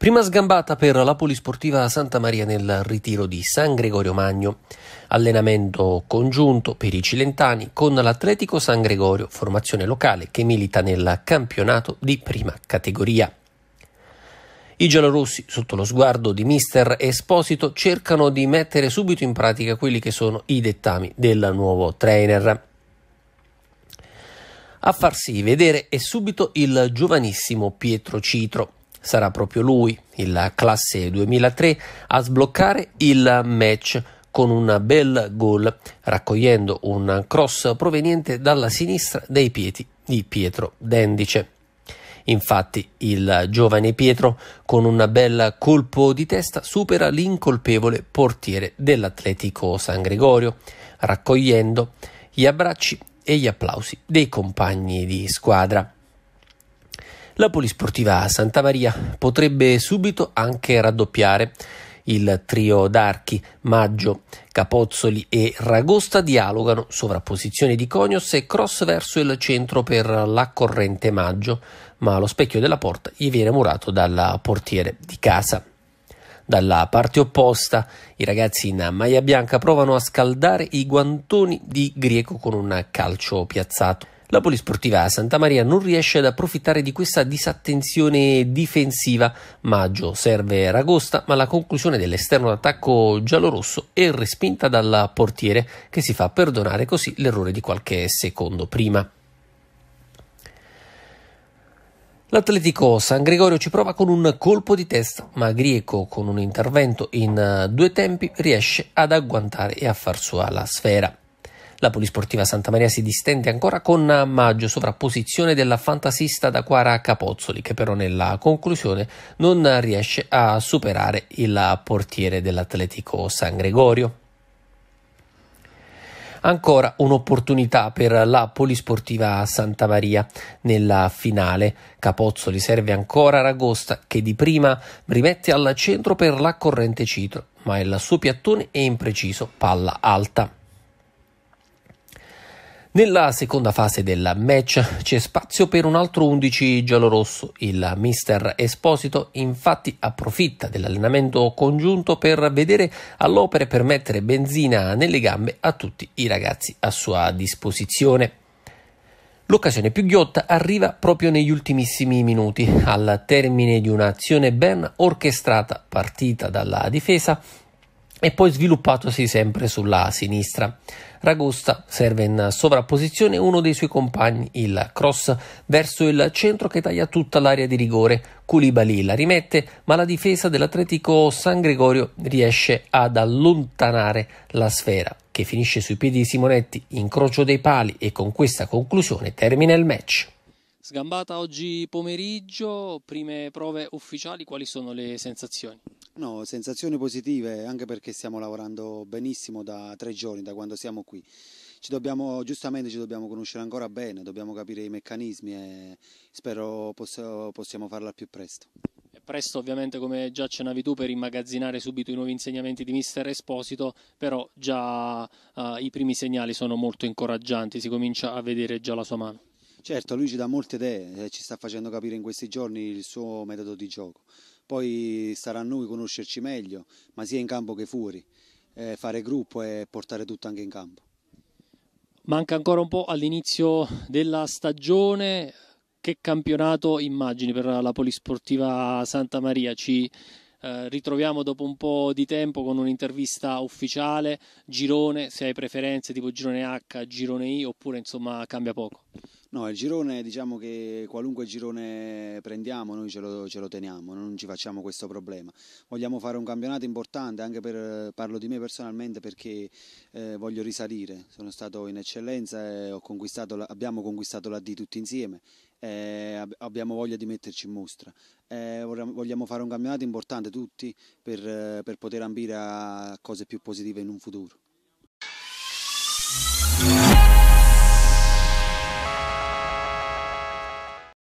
Prima sgambata per la polisportiva Santa Maria nel ritiro di San Gregorio Magno. Allenamento congiunto per i cilentani con l'Atletico San Gregorio, formazione locale che milita nel campionato di prima categoria. I giallorossi, sotto lo sguardo di mister Esposito, cercano di mettere subito in pratica quelli che sono i dettami del nuovo trainer. A farsi vedere è subito il giovanissimo Pietro Citro sarà proprio lui, il classe 2003, a sbloccare il match con un bel gol, raccogliendo un cross proveniente dalla sinistra dei piedi di Pietro Dendice. Infatti il giovane Pietro con un bel colpo di testa supera l'incolpevole portiere dell'Atletico San Gregorio, raccogliendo gli abbracci e gli applausi dei compagni di squadra. La polisportiva Santa Maria potrebbe subito anche raddoppiare il trio d'archi Maggio, Capozzoli e Ragosta dialogano, sovrapposizione di Cognos e cross verso il centro per la corrente Maggio, ma lo specchio della porta gli viene murato dal portiere di casa. Dalla parte opposta i ragazzi in maglia bianca provano a scaldare i guantoni di Grieco con un calcio piazzato. La polisportiva Santa Maria non riesce ad approfittare di questa disattenzione difensiva. Maggio serve Ragosta, ma la conclusione dell'esterno d'attacco giallorosso è respinta dal portiere, che si fa perdonare così l'errore di qualche secondo prima. L'Atletico San Gregorio ci prova con un colpo di testa, ma Grieco con un intervento in due tempi riesce ad agguantare e a far sua la sfera. La polisportiva Santa Maria si distende ancora con Maggio, sovrapposizione della fantasista da Quara Capozzoli, che però nella conclusione non riesce a superare il portiere dell'Atletico San Gregorio. Ancora un'opportunità per la polisportiva Santa Maria nella finale. Capozzoli serve ancora Ragosta che di prima rimette al centro per la corrente Citro, ma il suo piattone è impreciso, palla alta. Nella seconda fase del match c'è spazio per un altro 11 giallorosso. Il mister Esposito infatti approfitta dell'allenamento congiunto per vedere all'opera e per mettere benzina nelle gambe a tutti i ragazzi a sua disposizione. L'occasione più ghiotta arriva proprio negli ultimissimi minuti, al termine di un'azione ben orchestrata partita dalla difesa e poi sviluppatosi sempre sulla sinistra. Ragosta serve in sovrapposizione uno dei suoi compagni, il cross, verso il centro che taglia tutta l'area di rigore. Koulibaly la rimette, ma la difesa dell'Atletico San Gregorio riesce ad allontanare la sfera, che finisce sui piedi di Simonetti, incrocio dei pali e con questa conclusione termina il match. Sgambata oggi pomeriggio, prime prove ufficiali, quali sono le sensazioni? No, sensazioni positive, anche perché stiamo lavorando benissimo da tre giorni, da quando siamo qui. Ci dobbiamo, giustamente ci dobbiamo conoscere ancora bene, dobbiamo capire i meccanismi e spero posso, possiamo farla più presto. presto ovviamente come già accennavi tu per immagazzinare subito i nuovi insegnamenti di mister Esposito, però già uh, i primi segnali sono molto incoraggianti, si comincia a vedere già la sua mano. Certo, lui ci dà molte idee, ci sta facendo capire in questi giorni il suo metodo di gioco. Poi sarà a noi conoscerci meglio, ma sia in campo che fuori, eh, fare gruppo e portare tutto anche in campo. Manca ancora un po' all'inizio della stagione. Che campionato immagini per la Polisportiva Santa Maria? Ci eh, ritroviamo dopo un po' di tempo con un'intervista ufficiale, girone, se hai preferenze tipo girone H, girone I oppure insomma cambia poco. No, il girone, diciamo che qualunque girone prendiamo noi ce lo, ce lo, teniamo, non ci facciamo questo problema. Vogliamo fare un campionato importante, anche per, parlo di me personalmente perché eh, voglio risalire. Sono stato in eccellenza e conquistato abbiamo conquistato la D tutti insieme. Eh, abbiamo voglia di metterci in mostra. Eh, vogliamo fare un campionato importante tutti per, per poter ambire a cose più positive in un futuro.